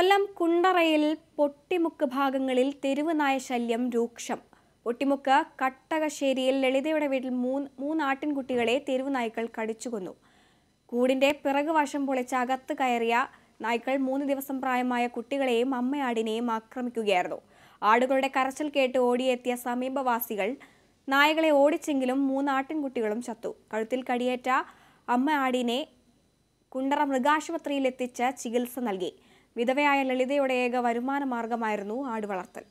കൊല്ലം കുണ്ടറയിൽ പൊട്ടിമുക്ക് ഭാഗങ്ങളിൽ തെരുവ് നായ ശല്യം രൂക്ഷം പൊട്ടിമുക്ക് കട്ടകശ്ശേരിയിൽ ലളിതയുടെ വീട്ടിൽ മൂന്ന് മൂന്നാട്ടിൻകുട്ടികളെ ആട്ടിൻകുട്ടികളെ തെരുവ് നായ്ക്കൾ കടിച്ചുകൊന്നു കൂടിൻ്റെ പിറകുവശം പൊളിച്ച് അകത്ത് കയറിയ നായ്ക്കൾ മൂന്ന് ദിവസം പ്രായമായ കുട്ടികളെയും അമ്മയാടിനെയും ആക്രമിക്കുകയായിരുന്നു ആടുകളുടെ കരച്ചിൽ കേട്ട് ഓടിയെത്തിയ സമീപവാസികൾ നായകളെ ഓടിച്ചെങ്കിലും മൂന്ന് ആട്ടിൻകുട്ടികളും ചത്തു കഴുത്തിൽ കടിയേറ്റ അമ്മ ആടിനെ കുണ്ടറ മൃഗാശുപത്രിയിൽ എത്തിച്ച് ചികിത്സ നൽകി വിധവയായ ലളിതയുടെ ഏക വരുമാന മാർഗമായിരുന്നു ആടുവളർത്തൽ